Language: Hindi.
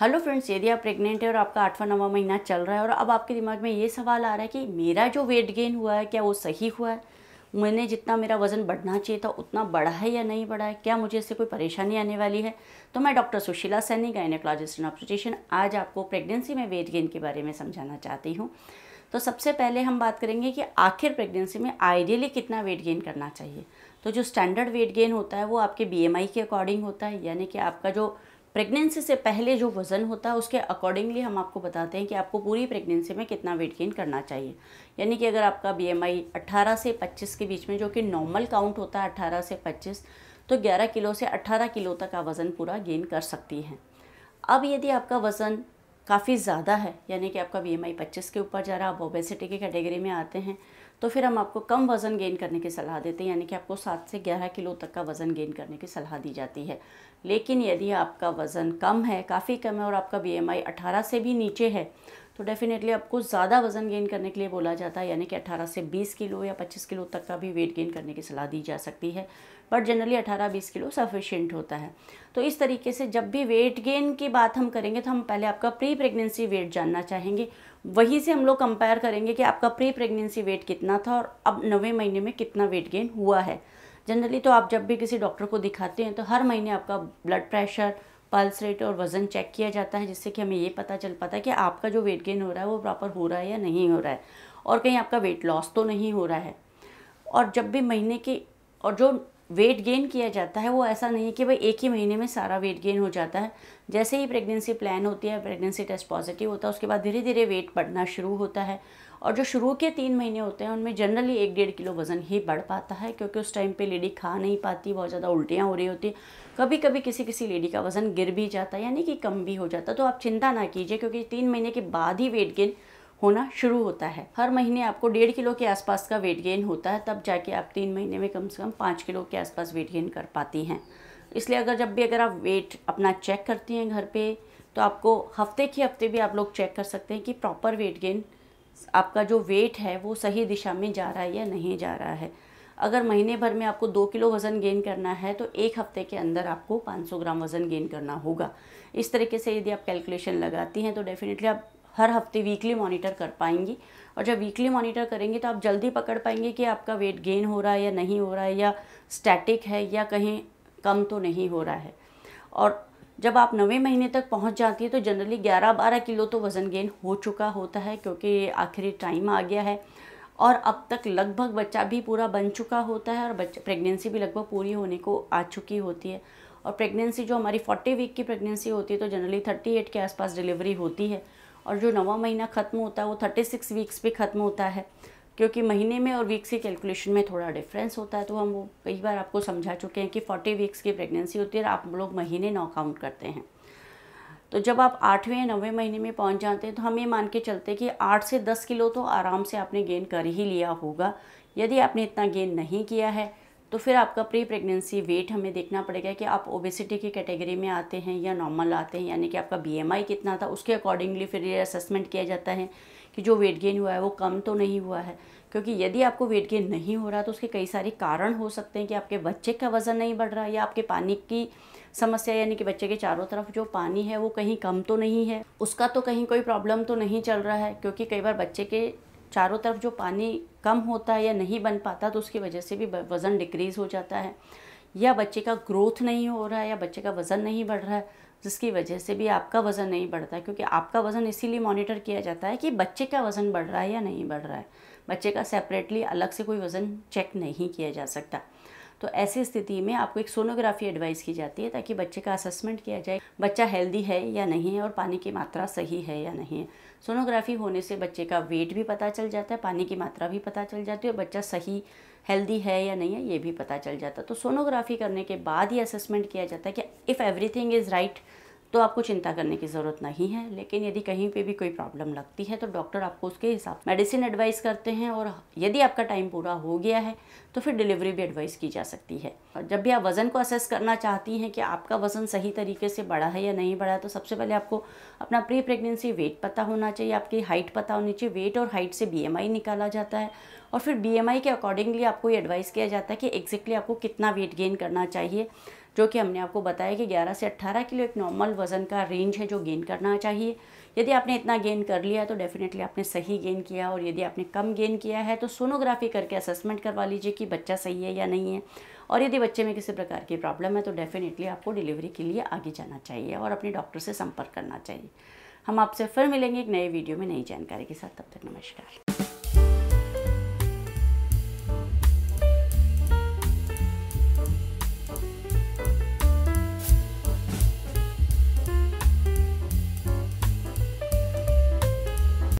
हेलो फ्रेंड्स यदि आप प्रेग्नेंट है और आपका आठवां नवा महीना चल रहा है और अब आपके दिमाग में ये सवाल आ रहा है कि मेरा जो वेट गेन हुआ है क्या वो सही हुआ है मैंने जितना मेरा वज़न बढ़ना चाहिए था उतना बढ़ा है या नहीं बढ़ा है क्या मुझे इससे कोई परेशानी आने वाली है तो मैं doctor Sushila Saini gynaecologist and obstetrician आज आपको प्रेगनेंसी में वेट गेन के बारे में समझाना चाहती हूँ तो सबसे पहले हम बात करेंगे कि आखिर प्रेगनेंसी में आइडियली कितना वेट गेन करना चाहिए तो जो स्टैंडर्ड वेट गेन होता है वो आपके बी के अकॉर्डिंग होता है यानी कि आपका जो प्रेगनेंसी से पहले जो वज़न होता है उसके अकॉर्डिंगली हम आपको बताते हैं कि आपको पूरी प्रेगनेंसी में कितना वेट गेन करना चाहिए यानी कि अगर आपका बीएमआई 18 से 25 के बीच में जो कि नॉर्मल काउंट होता है 18 से 25 तो 11 किलो से 18 किलो तक का वज़न पूरा गेन कर सकती हैं अब यदि आपका वज़न काफ़ी ज़्यादा है यानी कि आपका बी एम के ऊपर जा रहा आप ओबेसिटी की कैटेगरी में आते हैं तो फिर हम आपको कम वज़न गेन करने की सलाह देते हैं यानी कि आपको सात से ग्यारह किलो तक का वज़न गेन करने की सलाह दी जाती है लेकिन यदि आपका वज़न कम है काफ़ी कम है और आपका बीएमआई 18 से भी नीचे है तो डेफ़िनेटली आपको ज़्यादा वज़न गेन करने के लिए बोला जाता है यानी कि 18 से 20 किलो या 25 किलो तक का भी वेट गेन करने की सलाह दी जा सकती है बट जनरली 18-20 किलो सफिशेंट होता है तो इस तरीके से जब भी वेट गेन की बात हम करेंगे तो हम पहले आपका प्री प्रेगनेंसी वेट जानना चाहेंगे वहीं से हम लोग कंपेयर करेंगे कि आपका प्री प्रेगनेंसी वेट कितना था और अब नवे महीने में कितना वेट गेन हुआ है जनरली तो आप जब भी किसी डॉक्टर को दिखाते हैं तो हर महीने आपका ब्लड प्रेशर पल्स रेट और वज़न चेक किया जाता है जिससे कि हमें ये पता चल पाता है कि आपका जो वेट गेन हो रहा है वो प्रॉपर हो रहा है या नहीं हो रहा है और कहीं आपका वेट लॉस तो नहीं हो रहा है और जब भी महीने के और जो वेट गेन किया जाता है वो ऐसा नहीं है कि भाई एक ही महीने में सारा वेट गेन हो जाता है जैसे ही प्रेगनेंसी प्लान होती है प्रेगनेंसी टेस्ट पॉजिटिव होता है उसके बाद धीरे धीरे वेट बढ़ना शुरू होता है और जो शुरू के तीन महीने होते हैं उनमें जनरली एक डेढ़ किलो वज़न ही बढ़ पाता है क्योंकि उस टाइम पे लेडी खा नहीं पाती बहुत ज़्यादा उल्टियाँ हो रही होती कभी कभी किसी किसी लेडी का वज़न गिर भी जाता है यानी कि कम भी हो जाता तो आप चिंता ना कीजिए क्योंकि तीन महीने के बाद ही वेट गेन होना शुरू होता है हर महीने आपको डेढ़ किलो के आसपास का वेट गेन होता है तब जाके आप तीन महीने में कम से कम पाँच किलो के आसपास वेट गेन कर पाती हैं इसलिए अगर जब भी अगर आप वेट अपना चेक करती हैं घर पे तो आपको हफ्ते के हफ्ते भी आप लोग चेक कर सकते हैं कि प्रॉपर वेट गेन आपका जो वेट है वो सही दिशा में जा रहा है या नहीं जा रहा है अगर महीने भर में आपको दो किलो वज़न गेन करना है तो एक हफ्ते के अंदर आपको 500 ग्राम वज़न गेन करना होगा इस तरीके से यदि आप कैलकुलेशन लगाती हैं तो डेफिनेटली आप हर हफ्ते वीकली मॉनिटर कर पाएंगी और जब वीकली मॉनिटर करेंगे तो आप जल्दी पकड़ पाएंगे कि आपका वेट गेन हो रहा है या नहीं हो रहा है या स्टैटिक है या कहीं कम तो नहीं हो रहा है और जब आप नवे महीने तक पहुंच जाती है तो जनरली 11-12 किलो तो वज़न गेन हो चुका होता है क्योंकि आखिरी टाइम आ गया है और अब तक लगभग बच्चा भी पूरा बन चुका होता है और बच्चा प्रेगनेंसी भी लगभग पूरी होने को आ चुकी होती है और प्रेगनेंसी जो हमारी 40 वीक की प्रेगनेंसी होती है तो जनरली 38 के आसपास डिलीवरी होती है और जो नवा महीना ख़त्म होता है वो थर्टी सिक्स वीक्स पे ख़त्म होता है क्योंकि महीने में और वीक्स की कैलकुलेशन में थोड़ा डिफरेंस होता है तो हम वो कई बार आपको समझा चुके हैं कि फोर्टी वीक्स की प्रेगनेंसी होती है और आप लोग महीने नौ काउंट करते हैं तो जब आप आठवें या नवें महीने में पहुंच जाते हैं तो हम ये मान के चलते हैं कि आठ से दस किलो तो आराम से आपने गेन कर ही लिया होगा यदि आपने इतना गेन नहीं किया है तो फिर आपका प्री प्रेगनेंसी वेट हमें देखना पड़ेगा कि आप ओबेसिटी की कैटेगरी में आते हैं या नॉर्मल आते हैं यानी कि आपका बीएमआई कितना था उसके अकॉर्डिंगली फिर ये असेसमेंट किया जाता है कि जो वेट गेन हुआ है वो कम तो नहीं हुआ है क्योंकि यदि आपको वेट गेन नहीं हो रहा तो उसके कई सारे कारण हो सकते हैं कि आपके बच्चे का वज़न नहीं बढ़ रहा या आपके पानी की समस्या यानी कि बच्चे के चारों तरफ जो पानी है वो कहीं कम तो नहीं है उसका तो कहीं कोई प्रॉब्लम तो नहीं चल रहा है क्योंकि कई बार बच्चे के चारों तरफ जो पानी कम होता है या नहीं बन पाता तो उसकी वजह से भी वज़न डिक्रीज़ हो जाता है या बच्चे का ग्रोथ नहीं हो रहा है या बच्चे का वज़न नहीं बढ़ रहा है जिसकी वजह से भी आपका वज़न नहीं बढ़ता है क्योंकि आपका वज़न इसीलिए मॉनिटर किया जाता है कि बच्चे का वज़न बढ़ रहा है या नहीं बढ़ रहा है बच्चे का सेपरेटली अलग से कोई वज़न चेक नहीं किया जा सकता तो ऐसी स्थिति में आपको एक सोनोग्राफी एडवाइस की जाती है ताकि बच्चे का असेसमेंट किया जाए बच्चा हेल्दी है या नहीं है और पानी की मात्रा सही है या नहीं है सोनोग्राफी होने से बच्चे का वेट भी पता चल जाता है पानी की मात्रा भी पता चल जाती है और बच्चा सही हेल्दी है या नहीं है ये भी पता चल जाता है तो सोनोग्राफी करने के बाद ही असेसमेंट किया जाता है कि इफ़ एवरीथिंग इज़ राइट तो आपको चिंता करने की ज़रूरत नहीं है लेकिन यदि कहीं पे भी कोई प्रॉब्लम लगती है तो डॉक्टर आपको उसके हिसाब मेडिसिन एडवाइस करते हैं और यदि आपका टाइम पूरा हो गया है तो फिर डिलीवरी भी एडवाइस की जा सकती है और जब भी आप वज़न को असेस करना चाहती हैं कि आपका वज़न सही तरीके से बढ़ा है या नहीं बढ़ा है तो सबसे पहले आपको अपना प्री प्रेगनेंसी वेट पता होना चाहिए आपकी हाइट पता होनी चाहिए वेट और हाइट से बी निकाला जाता है और फिर बी के अकॉर्डिंगली आपको ये एडवाइस किया जाता है कि एग्जैक्टली आपको कितना वेट गेन करना चाहिए जो कि हमने आपको बताया कि 11 से 18 किलो एक नॉर्मल वज़न का रेंज है जो गेन करना चाहिए यदि आपने इतना गेन कर लिया तो डेफिनेटली आपने सही गेन किया और यदि आपने कम गेन किया है तो सोनोग्राफी करके असेसमेंट करवा लीजिए कि बच्चा सही है या नहीं है और यदि बच्चे में किसी प्रकार की प्रॉब्लम है तो डेफिनेटली आपको डिलीवरी के लिए आगे जाना चाहिए और अपने डॉक्टर से संपर्क करना चाहिए हम आपसे फिर मिलेंगे एक नए वीडियो में नई जानकारी के साथ तब तक नमस्कार